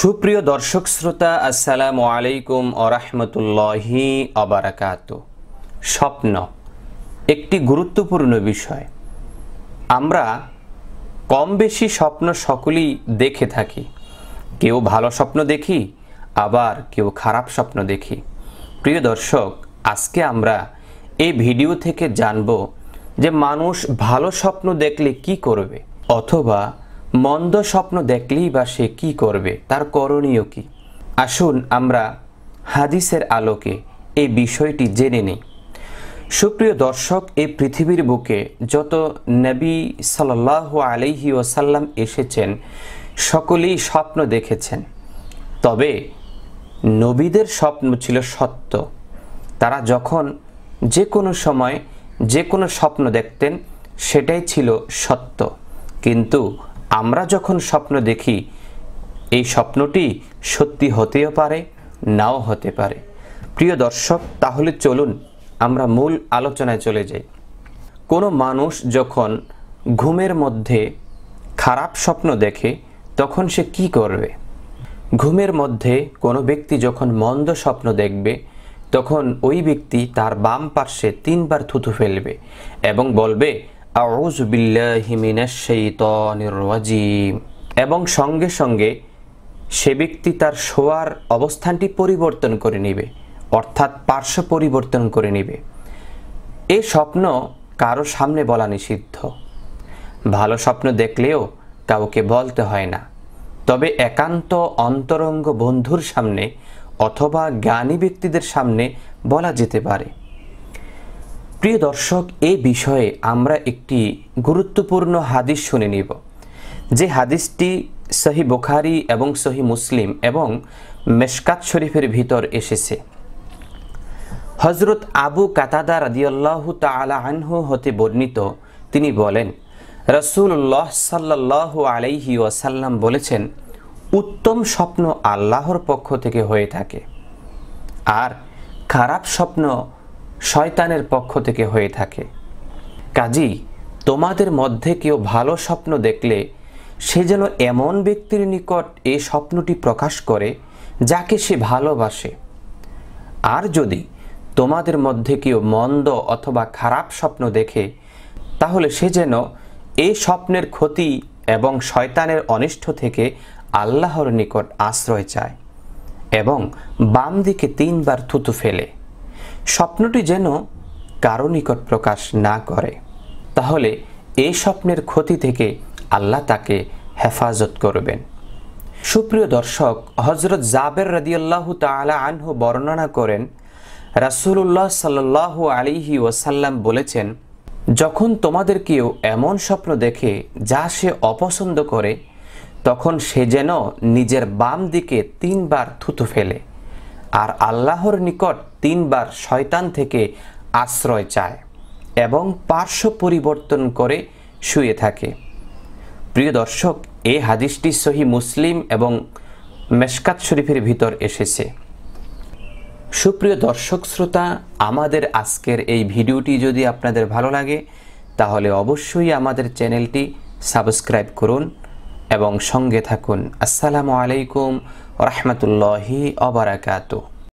সুপ্রিয় দর্শক শ্রোতা আসসালামু আলাইকুম আরহামতুল্লাহি অবারাকাত স্বপ্ন একটি গুরুত্বপূর্ণ বিষয় আমরা কম বেশি স্বপ্ন সকলেই দেখে থাকি কেউ ভালো স্বপ্ন দেখি আবার কেউ খারাপ স্বপ্ন দেখি প্রিয় দর্শক আজকে আমরা এই ভিডিও থেকে জানব যে মানুষ ভালো স্বপ্ন দেখলে কি করবে অথবা মন্দ স্বপ্ন দেখলেই বা সে কী করবে তার করণীয় কি আসুন আমরা হাদিসের আলোকে এই বিষয়টি জেনে নিই সুপ্রিয় দর্শক এই পৃথিবীর বুকে যত নবী সাল্লাহ আলহি ওসাল্লাম এসেছেন সকলেই স্বপ্ন দেখেছেন তবে নবীদের স্বপ্ন ছিল সত্য তারা যখন যে কোনো সময় যে কোনো স্বপ্ন দেখতেন সেটাই ছিল সত্য কিন্তু আমরা যখন স্বপ্ন দেখি এই স্বপ্নটি সত্যি হতেও পারে নাও হতে পারে প্রিয় দর্শক তাহলে চলুন আমরা মূল আলোচনায় চলে যাই কোনো মানুষ যখন ঘুমের মধ্যে খারাপ স্বপ্ন দেখে তখন সে কি করবে ঘুমের মধ্যে কোনো ব্যক্তি যখন মন্দ স্বপ্ন দেখবে তখন ওই ব্যক্তি তার বাম পার্শ্বে তিনবার থুথু ফেলবে এবং বলবে এবং সঙ্গে সঙ্গে সে ব্যক্তি তার শোয়ার অবস্থানটি পরিবর্তন করে নেবে অর্থাৎ পার্শ্ব পরিবর্তন করে নেবে এ স্বপ্ন কারো সামনে বলা নিষিদ্ধ ভালো স্বপ্ন দেখলেও কাউকে বলতে হয় না তবে একান্ত অন্তরঙ্গ বন্ধুর সামনে অথবা জ্ঞানী ব্যক্তিদের সামনে বলা যেতে পারে প্রিয় দর্শক এ বিষয়ে আমরা একটি গুরুত্বপূর্ণ হাদিস শুনে নিব যে হাদিসটি সহি বোখারি এবং সহি মুসলিম এবং মেশকাত শরীফের ভিতর এসেছে হজরত আবু কাতাদা রাদিয়াল্লাহু তালা আনহু হতে বর্ণিত তিনি বলেন রসুল্লাহ সাল্লাহ আলাইহি ওয়াসাল্লাম বলেছেন উত্তম স্বপ্ন আল্লাহর পক্ষ থেকে হয়ে থাকে আর খারাপ স্বপ্ন শয়তানের পক্ষ থেকে হয়ে থাকে কাজী তোমাদের মধ্যে কেউ ভালো স্বপ্ন দেখলে সে যেন এমন ব্যক্তির নিকট এ স্বপ্নটি প্রকাশ করে যাকে সে ভালোবাসে আর যদি তোমাদের মধ্যে কেউ মন্দ অথবা খারাপ স্বপ্ন দেখে তাহলে সে যেন এই স্বপ্নের ক্ষতি এবং শয়তানের অনিষ্ট থেকে আল্লাহর নিকট আশ্রয় চায় এবং বাম দিকে তিনবার থুতু ফেলে স্বপ্নটি যেন কারো নিকট প্রকাশ না করে তাহলে এই স্বপ্নের ক্ষতি থেকে আল্লাহ তাকে হেফাজত করবেন সুপ্রিয় দর্শক হজরত জাবের রদিয়াল্লাহু তালা আনহু বর্ণনা করেন রাসুল্লাহ সাল্লাহ আলিহি ওয়াসাল্লাম বলেছেন যখন তোমাদের কেউ এমন স্বপ্ন দেখে যা সে অপছন্দ করে তখন সে যেন নিজের বাম দিকে তিনবার থুতু ফেলে আর আল্লাহর নিকট তিনবার শয়তান থেকে আশ্রয় চায় এবং পার্শ্ব পরিবর্তন করে শুয়ে থাকে প্রিয় দর্শক এই হাদিসটি সহি মুসলিম এবং মেশকাত শরীফের ভিতর এসেছে সুপ্রিয় দর্শক শ্রোতা আমাদের আজকের এই ভিডিওটি যদি আপনাদের ভালো লাগে তাহলে অবশ্যই আমাদের চ্যানেলটি সাবস্ক্রাইব করুন এবং সঙ্গে থাকুন আসসালামু আলাইকুম রহমতুল্লাহি অবরাকাতু